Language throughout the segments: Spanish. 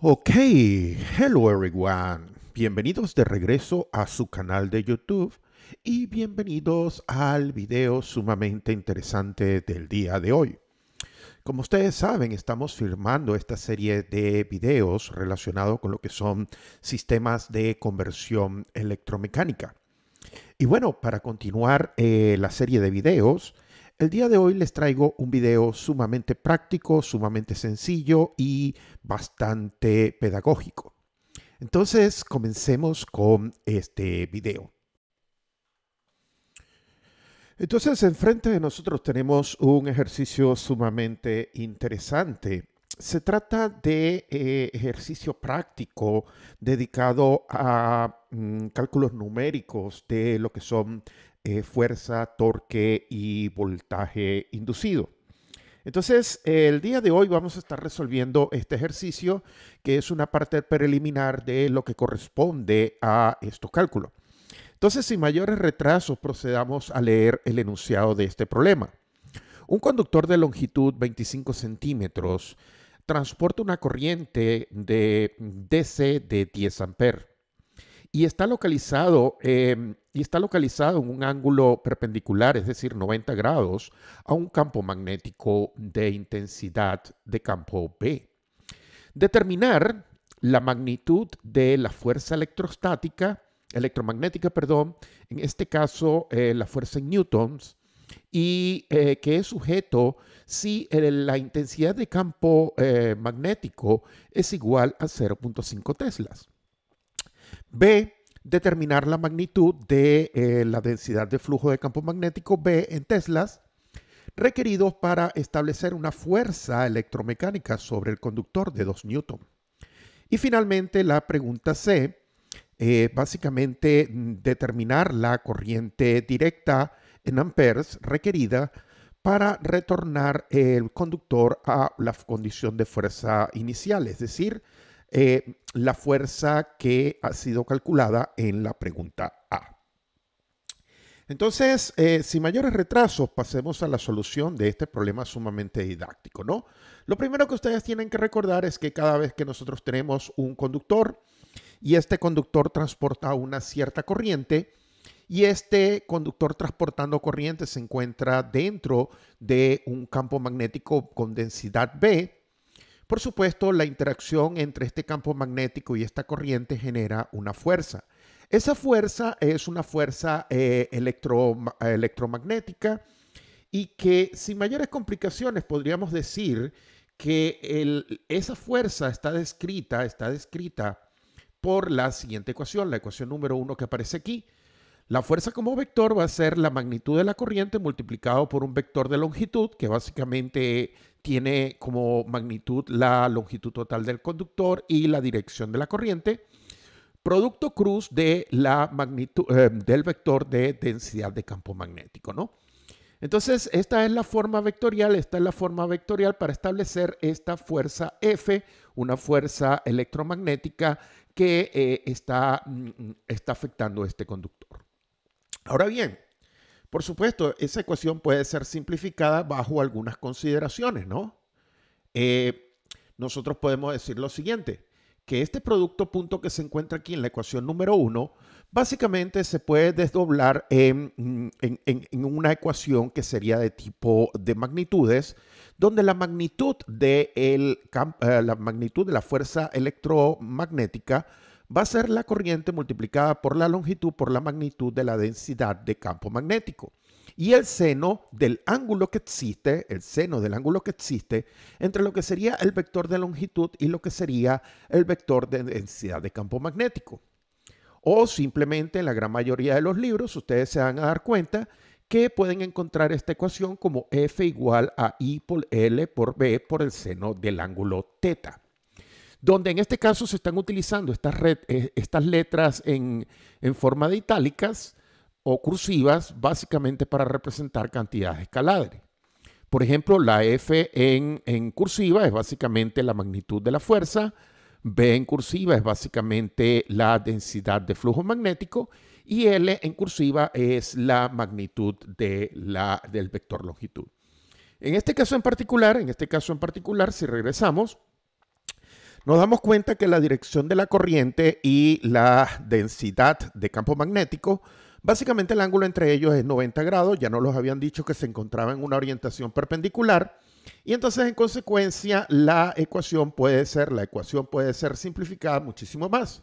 Ok, hello everyone. Bienvenidos de regreso a su canal de YouTube y bienvenidos al video sumamente interesante del día de hoy. Como ustedes saben, estamos filmando esta serie de videos relacionados con lo que son sistemas de conversión electromecánica. Y bueno, para continuar eh, la serie de videos, el día de hoy les traigo un video sumamente práctico, sumamente sencillo y bastante pedagógico. Entonces, comencemos con este video. Entonces, enfrente de nosotros tenemos un ejercicio sumamente interesante. Se trata de eh, ejercicio práctico dedicado a mm, cálculos numéricos de lo que son eh, fuerza, torque y voltaje inducido. Entonces, el día de hoy vamos a estar resolviendo este ejercicio, que es una parte preliminar de lo que corresponde a estos cálculos. Entonces, sin mayores retrasos, procedamos a leer el enunciado de este problema. Un conductor de longitud 25 centímetros transporta una corriente de DC de 10 amperes y está localizado en y está localizado en un ángulo perpendicular, es decir, 90 grados, a un campo magnético de intensidad de campo B. Determinar la magnitud de la fuerza electrostática, electromagnética, perdón, en este caso eh, la fuerza en newtons, y eh, que es sujeto si eh, la intensidad de campo magnético es igual a 0.5 teslas. B determinar la magnitud de eh, la densidad de flujo de campo magnético B en Teslas requeridos para establecer una fuerza electromecánica sobre el conductor de 2 Newton. Y finalmente la pregunta C, eh, básicamente mm, determinar la corriente directa en amperes requerida para retornar el conductor a la condición de fuerza inicial, es decir, eh, la fuerza que ha sido calculada en la pregunta A. Entonces, eh, sin mayores retrasos, pasemos a la solución de este problema sumamente didáctico, ¿no? Lo primero que ustedes tienen que recordar es que cada vez que nosotros tenemos un conductor y este conductor transporta una cierta corriente, y este conductor transportando corriente se encuentra dentro de un campo magnético con densidad B por supuesto, la interacción entre este campo magnético y esta corriente genera una fuerza. Esa fuerza es una fuerza eh, electromagnética y que sin mayores complicaciones podríamos decir que esa fuerza está descrita, está descrita por la siguiente ecuación, la ecuación número uno que aparece aquí, la fuerza como vector va a ser la magnitud de la corriente multiplicado por un vector de longitud, que básicamente tiene como magnitud la longitud total del conductor y la dirección de la corriente, producto cruz de la magnitud, eh, del vector de densidad de campo magnético, ¿no? Entonces, esta es la forma vectorial, esta es la forma vectorial para establecer esta fuerza F, una fuerza electromagnética que eh, está, mm, mm, está afectando este conductor. Ahora bien, por supuesto, esa ecuación puede ser simplificada bajo algunas consideraciones, ¿no? Eh, nosotros podemos decir lo siguiente, que este producto punto que se encuentra aquí en la ecuación número 1, básicamente se puede desdoblar en, una ecuación que sería de tipo de magnitudes, donde la magnitud de, el, eh, la, magnitud de la fuerza electromagnética va a ser la corriente multiplicada por la longitud por la magnitud de la densidad de campo magnético. Y el seno del ángulo que existe, el seno del ángulo que existe, entre lo que sería el vector de longitud y lo que sería el vector de densidad de campo magnético. O simplemente en la gran mayoría de los libros ustedes se van a dar cuenta que pueden encontrar esta ecuación como f igual a i por l por b por el seno del ángulo teta donde en este caso se están utilizando estas, eh, letras en, forma de itálicas o cursivas, básicamente para representar cantidades escalares. Por ejemplo, la F en, cursiva es básicamente la magnitud de la fuerza, B en cursiva es básicamente la densidad de flujo magnético y L en cursiva es la magnitud del vector longitud. En este caso en particular, en este caso en particular, si regresamos, nos damos cuenta que la dirección de la corriente y la densidad de campo magnético, básicamente el ángulo entre ellos es 90 grados, ya no los habían dicho que se encontraba en una orientación perpendicular, y entonces en consecuencia la ecuación puede ser, la ecuación puede ser simplificada muchísimo más,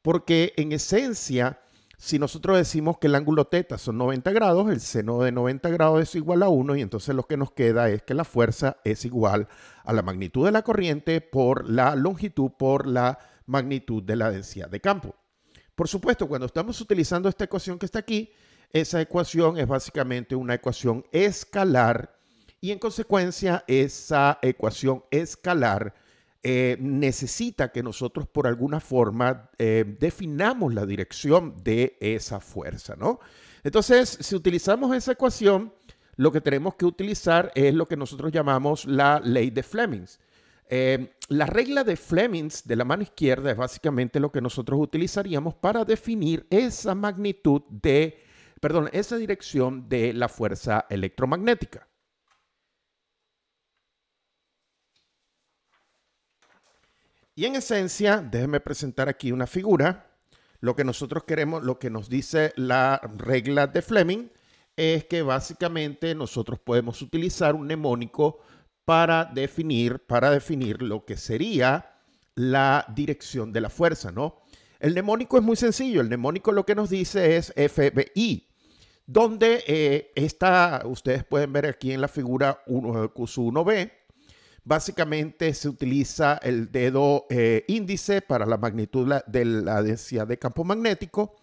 porque en esencia si nosotros decimos que el ángulo θ son 90 grados, el seno de 90 grados es igual a 1 y entonces lo que nos queda es que la fuerza es igual a la magnitud de la corriente por la longitud por la magnitud de la densidad de campo. Por supuesto, cuando estamos utilizando esta ecuación que está aquí, esa ecuación es básicamente una ecuación escalar y en consecuencia esa ecuación escalar eh, necesita que nosotros por alguna forma eh, definamos la dirección de esa fuerza, ¿no? Entonces, si utilizamos esa ecuación, lo que tenemos que utilizar es lo que nosotros llamamos la ley de Flemings. Em, la regla de Flemings de la mano izquierda es básicamente lo que nosotros utilizaríamos para definir esa magnitud de, perdón, esa dirección de la fuerza electromagnética. Y en esencia, déjenme presentar aquí una figura. Lo que nosotros queremos, lo que nos dice la regla de Fleming, es que básicamente nosotros podemos utilizar un mnemónico para definir, para definir lo que sería la dirección de la fuerza, ¿no? El mnemónico es muy sencillo. El mnemónico lo que nos dice es FBI, donde eh, está, ustedes pueden ver aquí en la figura 1, 1 b Básicamente se utiliza el dedo eh, índice para la magnitud de la densidad de campo magnético,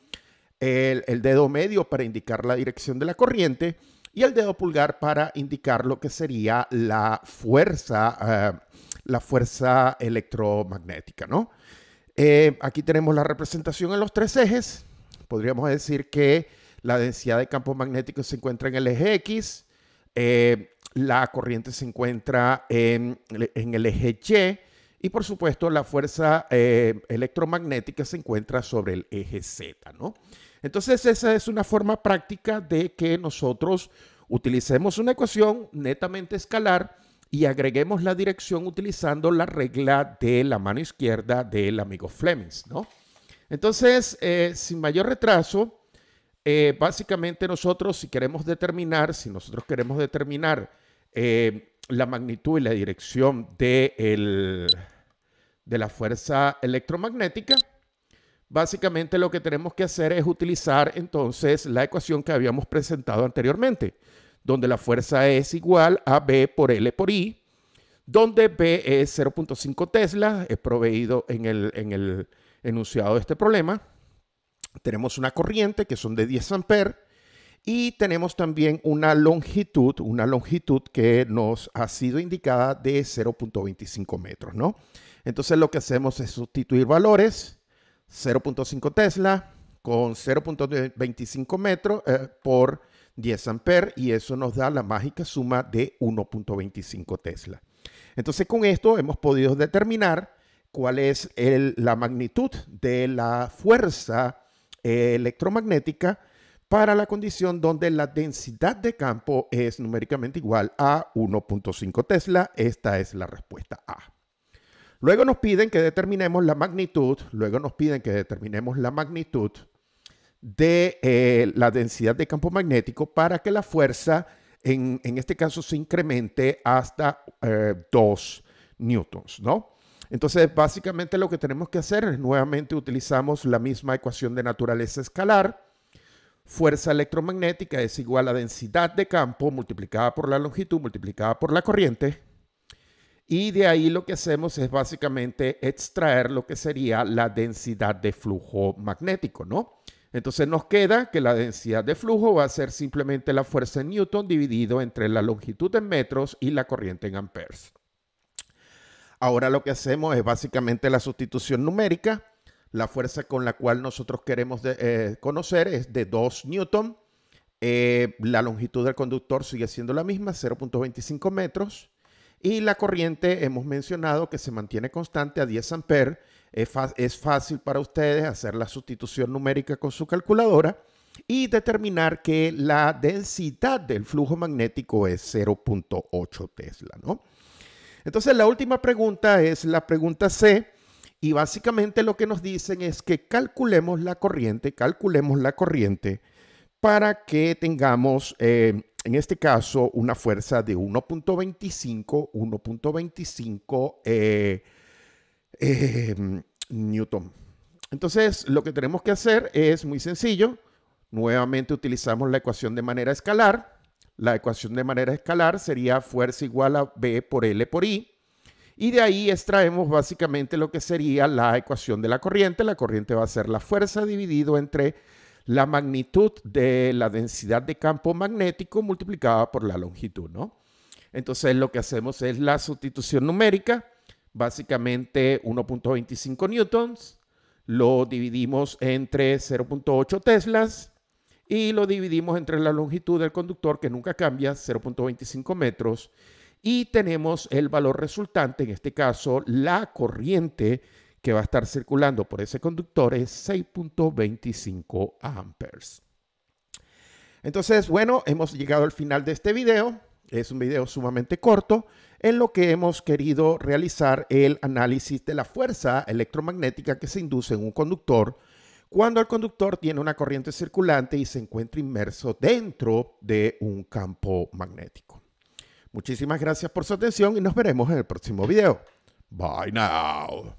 el, dedo medio para indicar la dirección de la corriente y el dedo pulgar para indicar lo que sería la fuerza, eh, la fuerza electromagnética, ¿no? Eh, aquí tenemos la representación en los tres ejes. Podríamos decir que la densidad de campo magnético se encuentra en el eje X, eh, la corriente se encuentra en, el eje Y y por supuesto la fuerza eh, electromagnética se encuentra sobre el eje Z, ¿no? Entonces esa es una forma práctica de que nosotros utilicemos una ecuación netamente escalar y agreguemos la dirección utilizando la regla de la mano izquierda del amigo Flemings, ¿no? Entonces, eh, sin mayor retraso, eh, básicamente nosotros si queremos determinar, si nosotros queremos determinar eh, la magnitud y la dirección de, el, de la fuerza electromagnética, básicamente lo que tenemos que hacer es utilizar entonces la ecuación que habíamos presentado anteriormente, donde la fuerza es igual a B por L por I, donde B es 0.5 Tesla, es proveído en el, en el enunciado de este problema. Tenemos una corriente que son de 10 amperes y tenemos también una longitud, una longitud que nos ha sido indicada de 0.25 metros, ¿no? Entonces lo que hacemos es sustituir valores, 0.5 Tesla con 0.25 metros eh, por 10 amperes y eso nos da la mágica suma de 1.25 Tesla. Entonces con esto hemos podido determinar cuál es la magnitud de la fuerza eh, electromagnética para la condición donde la densidad de campo es numéricamente igual a 1.5 Tesla. Esta es la respuesta A. Luego nos piden que determinemos la magnitud, luego nos piden que determinemos la magnitud de eh, la densidad de campo magnético para que la fuerza, en, este caso, se incremente hasta 2 eh, newtons, ¿no? Entonces, básicamente lo que tenemos que hacer es nuevamente utilizamos la misma ecuación de naturaleza escalar Fuerza electromagnética es igual a densidad de campo multiplicada por la longitud multiplicada por la corriente. Y de ahí lo que hacemos es básicamente extraer lo que sería la densidad de flujo magnético, ¿no? Entonces nos queda que la densidad de flujo va a ser simplemente la fuerza en Newton dividido entre la longitud en metros y la corriente en amperes. Ahora lo que hacemos es básicamente la sustitución numérica la fuerza con la cual nosotros queremos eh, conocer es de 2 newton. Eh, la longitud del conductor sigue siendo la misma, 0.25 metros. Y la corriente, hemos mencionado que se mantiene constante a 10 amperes. Es, fácil para ustedes hacer la sustitución numérica con su calculadora y determinar que la densidad del flujo magnético es 0.8 Tesla, ¿no? Entonces, la última pregunta es la pregunta C, y básicamente lo que nos dicen es que calculemos la corriente, calculemos la corriente para que tengamos, eh, en este caso, una fuerza de 1.25, 1.25 eh, eh, Newton. Entonces, lo que tenemos que hacer es muy sencillo. Nuevamente utilizamos la ecuación de manera escalar. La ecuación de manera escalar sería fuerza igual a B por L por I y de ahí extraemos básicamente lo que sería la ecuación de la corriente. La corriente va a ser la fuerza dividido entre la magnitud de la densidad de campo magnético multiplicada por la longitud, ¿no? Entonces lo que hacemos es la sustitución numérica, básicamente 1.25 newtons, lo dividimos entre 0.8 teslas y lo dividimos entre la longitud del conductor que nunca cambia, 0.25 metros, y tenemos el valor resultante, en este caso la corriente que va a estar circulando por ese conductor es 6.25 amperes. Entonces, bueno, hemos llegado al final de este video. Es un video sumamente corto en lo que hemos querido realizar el análisis de la fuerza electromagnética que se induce en un conductor cuando el conductor tiene una corriente circulante y se encuentra inmerso dentro de un campo magnético. Muchísimas gracias por su atención y nos veremos en el próximo video. Bye now.